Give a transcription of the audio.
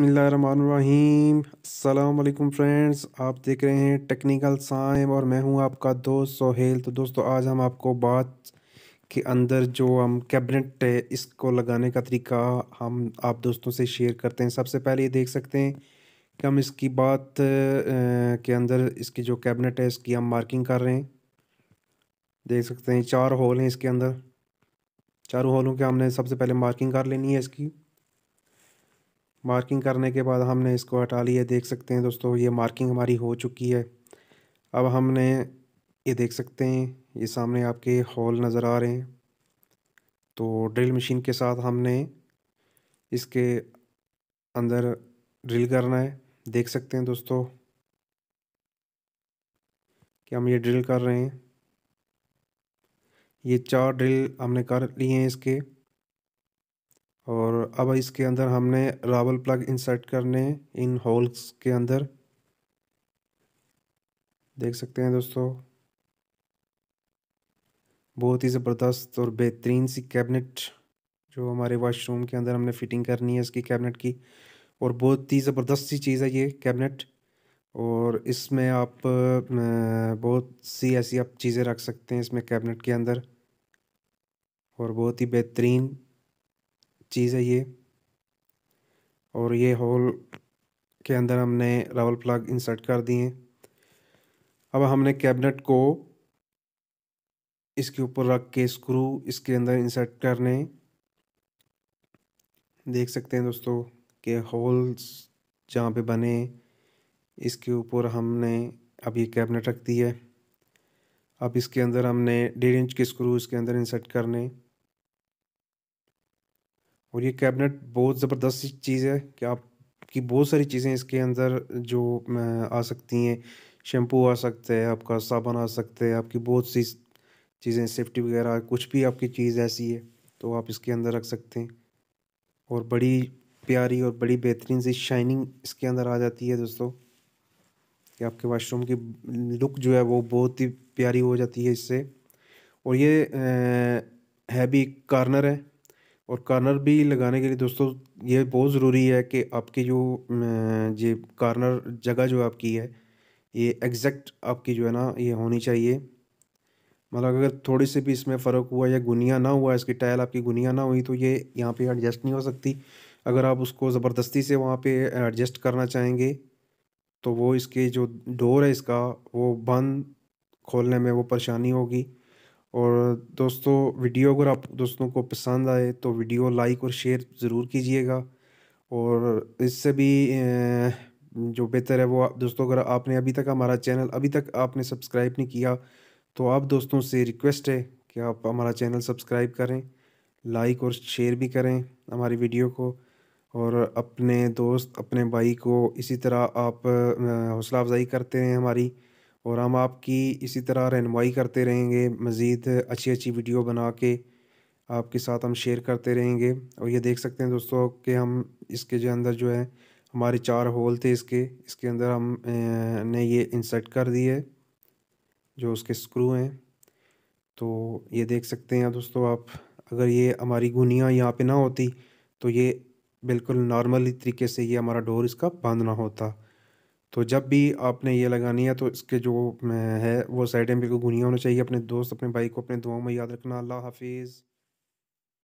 अस्सलाम फ्रेंड्स आप देख रहे हैं टेक्निकल साइम और मैं हूं आपका दोस्त सोहेल तो दोस्तों आज हम आपको बात के अंदर जो हम कैबिनेट है इसको लगाने का तरीका हम आप दोस्तों से शेयर करते हैं सबसे पहले ये देख सकते हैं कि हम इसकी बात के अंदर इसकी जो कैबिनेट है इसकी हम मार्किंग कर रहे हैं देख सकते हैं चार होल हैं इसके अंदर चारों होलों के हमने सबसे पहले मार्किंग कर लेनी है इसकी मार्किंग करने के बाद हमने इसको हटा लिया देख सकते हैं दोस्तों ये मार्किंग हमारी हो चुकी है अब हमने ये देख सकते हैं ये सामने आपके हॉल नज़र आ रहे हैं तो ड्रिल मशीन के साथ हमने इसके अंदर ड्रिल करना है देख सकते हैं दोस्तों कि हम ये ड्रिल कर रहे हैं ये चार ड्रिल हमने कर लिए हैं इसके और अब इसके अंदर हमने रावल प्लग इंसर्ट करने इन होल्स के अंदर देख सकते हैं दोस्तों बहुत ही ज़बरदस्त और बेहतरीन सी कैबिनेट जो हमारे वॉशरूम के अंदर हमने फ़िटिंग करनी है इसकी कैबिनेट की और बहुत ही ज़बरदस्त सी चीज़ है ये कैबिनेट और इसमें आप बहुत सी ऐसी आप चीज़ें रख सकते हैं इसमें कैबिनेट के अंदर और बहुत ही बेहतरीन चीज़ है ये और ये होल के अंदर हमने रबल प्लग इंसर्ट कर दिए अब हमने कैबिनेट को इसके ऊपर रख के स्क्रू इसके अंदर इंसर्ट करने देख सकते हैं दोस्तों के होल्स जहाँ पे बने इसके ऊपर हमने अब ये कैबिनेट रख दी है अब इसके अंदर हमने डेढ़ इंच के स्क्रू इसके अंदर इंसर्ट करने और ये कैबिनेट बहुत ज़बरदस्त चीज़ है कि आपकी बहुत सारी चीज़ें इसके अंदर जो आ सकती हैं शैम्पू आ सकता है आपका साबन आ सकता है आपकी बहुत सी चीज़ें सेफ्टी वगैरह कुछ भी आपकी चीज़ ऐसी है तो आप इसके अंदर रख सकते हैं और बड़ी प्यारी और बड़ी बेहतरीन सी शाइनिंग इसके अंदर आ जाती है दोस्तों कि आपके वाशरूम की लुक जो है वो बहुत ही प्यारी हो जाती है इससे और ये है भी कार्नर है और कार्नर भी लगाने के लिए दोस्तों ये बहुत ज़रूरी है कि आपके जो ये कार्नर जगह जो आपकी है ये एग्जैक्ट आपकी जो है ना ये होनी चाहिए मतलब अगर थोड़ी सी भी इसमें फ़र्क हुआ या गुनिया ना हुआ इसकी टायल आपकी गुनिया ना हुई तो ये यहाँ पे एडजस्ट नहीं हो सकती अगर आप उसको ज़बरदस्ती से वहाँ पे एडजस्ट करना चाहेंगे तो वो इसके जो डोर है इसका वो बंद खोलने में वो परेशानी होगी और दोस्तों वीडियो अगर आप दोस्तों को पसंद आए तो वीडियो लाइक और शेयर ज़रूर कीजिएगा और इससे भी जो बेहतर है वो दोस्तों अगर आपने अभी तक हमारा चैनल अभी तक आपने सब्सक्राइब नहीं किया तो आप दोस्तों से रिक्वेस्ट है कि आप हमारा चैनल सब्सक्राइब करें लाइक और शेयर भी करें हमारी वीडियो को और अपने दोस्त अपने भाई को इसी तरह आप हौसला अफजाई करते हैं हमारी और हम आपकी इसी तरह रहनमाई करते रहेंगे मज़ीद अच्छी अच्छी वीडियो बना के आपके साथ हम शेयर करते रहेंगे और ये देख सकते हैं दोस्तों कि हम इसके जो अंदर जो है हमारे चार होल थे इसके इसके अंदर हम ने ये इंसर्ट कर दिए जो उसके स्क्रू हैं तो ये देख सकते हैं दोस्तों आप अगर ये हमारी गुनिया यहाँ पे ना होती तो ये बिल्कुल नॉर्मली तरीके से ये हमारा डोर इसका बंद ना होता तो जब भी आपने ये लगानी है तो इसके जो है वो साइडें बिल्कुल गुनिया होना चाहिए अपने दोस्त अपने भाई को अपने दुआओं में याद रखना अल्लाह हाफिज़